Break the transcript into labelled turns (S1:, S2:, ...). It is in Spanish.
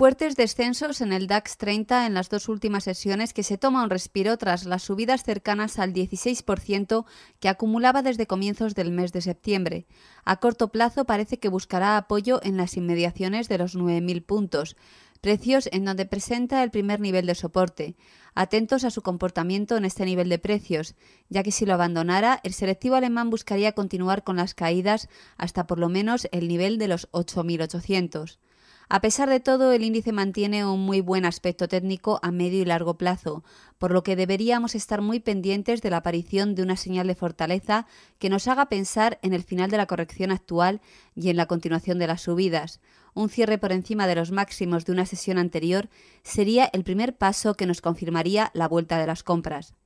S1: Fuertes descensos en el DAX 30 en las dos últimas sesiones que se toma un respiro tras las subidas cercanas al 16% que acumulaba desde comienzos del mes de septiembre. A corto plazo parece que buscará apoyo en las inmediaciones de los 9.000 puntos, precios en donde presenta el primer nivel de soporte. Atentos a su comportamiento en este nivel de precios, ya que si lo abandonara, el selectivo alemán buscaría continuar con las caídas hasta por lo menos el nivel de los 8.800. A pesar de todo, el índice mantiene un muy buen aspecto técnico a medio y largo plazo, por lo que deberíamos estar muy pendientes de la aparición de una señal de fortaleza que nos haga pensar en el final de la corrección actual y en la continuación de las subidas. Un cierre por encima de los máximos de una sesión anterior sería el primer paso que nos confirmaría la vuelta de las compras.